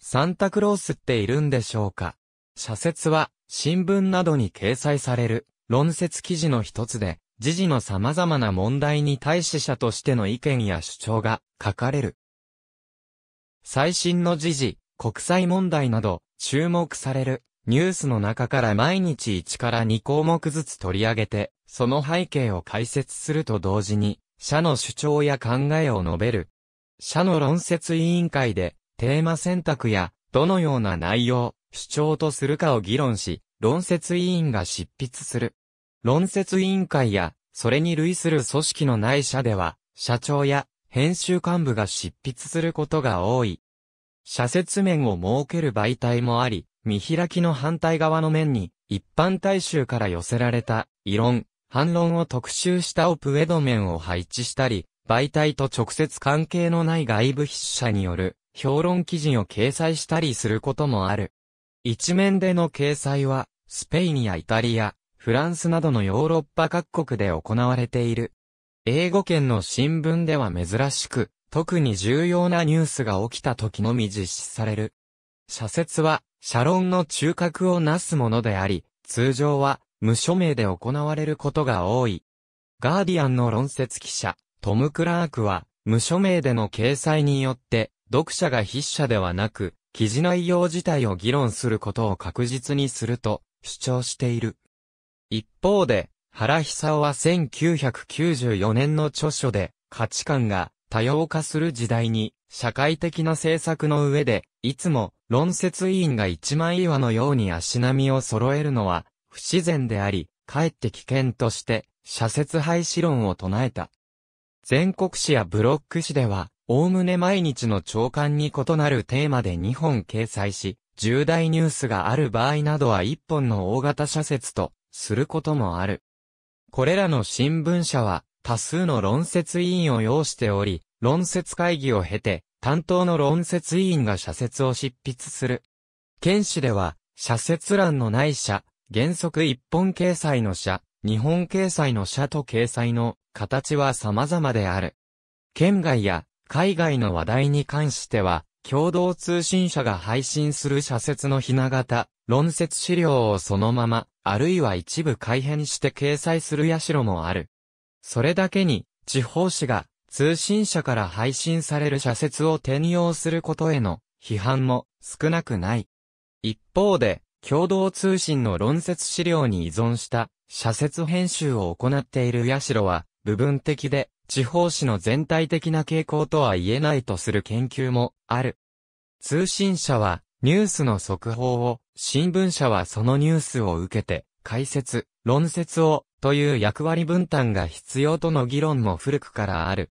サンタクロースっているんでしょうか社説は、新聞などに掲載される、論説記事の一つで、時事の様々な問題に対し者としての意見や主張が書かれる。最新の時事、国際問題など、注目される、ニュースの中から毎日1から2項目ずつ取り上げて、その背景を解説すると同時に、社の主張や考えを述べる。社の論説委員会で、テーマ選択や、どのような内容、主張とするかを議論し、論説委員が執筆する。論説委員会や、それに類する組織の内社では、社長や編集幹部が執筆することが多い。社説面を設ける媒体もあり、見開きの反対側の面に、一般大衆から寄せられた、異論、反論を特集したオプウェド面を配置したり、媒体と直接関係のない外部筆者による評論記事を掲載したりすることもある。一面での掲載は、スペインやイタリア、フランスなどのヨーロッパ各国で行われている。英語圏の新聞では珍しく、特に重要なニュースが起きた時のみ実施される。社説は、社論の中核をなすものであり、通常は、無署名で行われることが多い。ガーディアンの論説記者、トム・クラークは、無署名での掲載によって、読者が筆者ではなく、記事内容自体を議論することを確実にすると主張している。一方で、原久夫は1994年の著書で、価値観が多様化する時代に、社会的な政策の上で、いつも論説委員が一枚岩のように足並みを揃えるのは不自然であり、かえって危険として、社説廃止論を唱えた。全国紙やブロック紙では、おおむね毎日の朝刊に異なるテーマで2本掲載し、重大ニュースがある場合などは1本の大型社説とすることもある。これらの新聞社は多数の論説委員を要しており、論説会議を経て担当の論説委員が社説を執筆する。県市では、社説欄のない社、原則1本掲載の社、2本掲載の社と掲載の形は様々である。県外や海外の話題に関しては、共同通信社が配信する社説のひな形、論説資料をそのまま、あるいは一部改変して掲載する社もある。それだけに、地方紙が通信社から配信される社説を転用することへの批判も少なくない。一方で、共同通信の論説資料に依存した社説編集を行っている社は部分的で地方紙の全体的な傾向とは言えないとする研究もある。通信社はニュースの速報を、新聞社はそのニュースを受けて、解説、論説を、という役割分担が必要との議論も古くからある。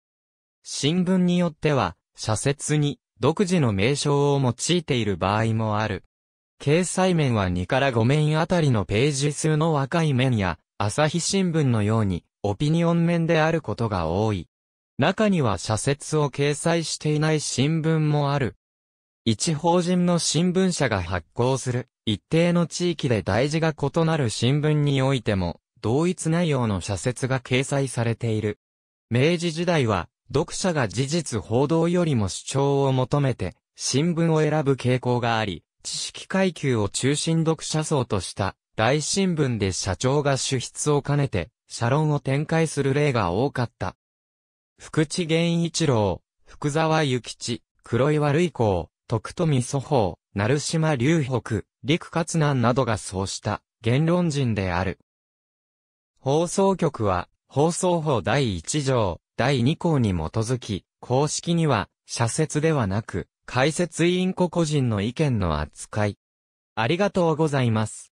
新聞によっては、社説に独自の名称を用いている場合もある。掲載面は2から5面あたりのページ数の若い面や、朝日新聞のように、オピニオン面であることが多い。中には社説を掲載していない新聞もある。一法人の新聞社が発行する一定の地域で大事が異なる新聞においても同一内容の社説が掲載されている。明治時代は読者が事実報道よりも主張を求めて新聞を選ぶ傾向があり、知識階級を中心読者層とした大新聞で社長が主筆を兼ねてサロンを展開する例が多かった。福地源一郎、福沢諭吉、黒岩類光、徳富祖法、成島隆北、陸勝南などがそうした言論人である。放送局は、放送法第1条、第2項に基づき、公式には、社説ではなく、解説委員個々人の意見の扱い。ありがとうございます。